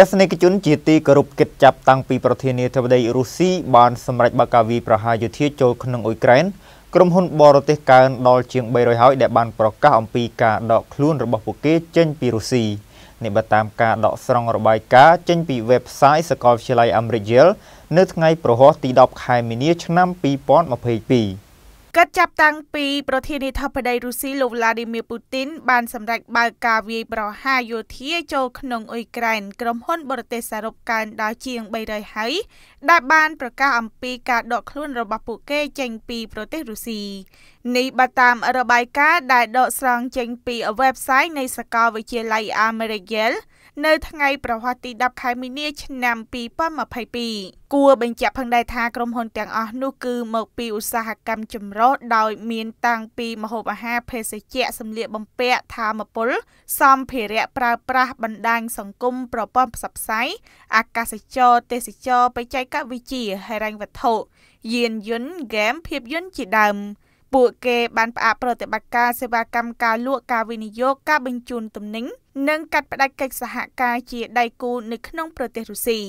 ទស្សនិកជនជាទីគោរពគិតចាប់តាំងពីប្រធានាធិបតីរុស្ស៊ីបានសម្រេចបើកការវាយប្រហារយោធាចូលក្នុងអ៊ុយក្រែន ក្រុមហ៊ុនបរទេសកើនដល់ជាង300ហើយដែលបានប្រកាសអំពីការដកខ្លួនរបស់ពួកគេចេញពីរុស្ស៊ីនេះបើតាមការដកស្រង់របាយការណ៍ចេញពី website សាកលវិទ្យាល័យ American នៅថ្ងៃប្រហ័សទី10ខែមីនាឆ្នាំ2022កិតចាប់តាំងពីប្រធានាធិបតីរុស្ស៊ីលោក Vladimir Putin បានសម្រេចបើកការវាយប្រហារយោធាចូលក្នុងអ៊ុយក្រែន ក្រុមហ៊ុនបរទេសសរុបកើនដល់ជាង300ហើយដែលបានប្រកាសអំពីការដកខ្លួនរបស់ពួកគេចេញពីប្រទេសរុស្ស៊ីនេះបើតាមរបាយការណ៍ដែលដកស្រង់ចេញពី website នៃសាកលវិទ្យាល័យ American Yale នៅថ្ងៃប្រហ័សទី10ខែមីនាឆ្នាំ2022គួរបញ្ជាក់ផងដែរថាក្រុមហ៊ុនទាំងអស់នោះគឺមកពីឧស្សាហកម្មចម្រុះដោយមានតាំងពីម្ហូបអាហារភេសជ្ជៈសម្លៀកបំពាក់ធម្មពលសម្ភារៈប្រើប្រាស់បណ្ដាញសង្គមប្រព័ន្ធផ្សព្វផ្សាយអាកាសចរទេសចរបច្ចេកវិទ្យាហិរញ្ញវត្ថុយានយន្តហ្គេមភាពយន្តជាដើម។ពួកគេបានផ្អាកប្រតិបត្តិការសេវាកម្មការលក់ការវិនិយោគការបញ្ជូនទំនិញនិងកាត់ផ្តាច់កិច្ចសហការជាដៃគូនៅក្នុងប្រទេសរុស្ស៊ី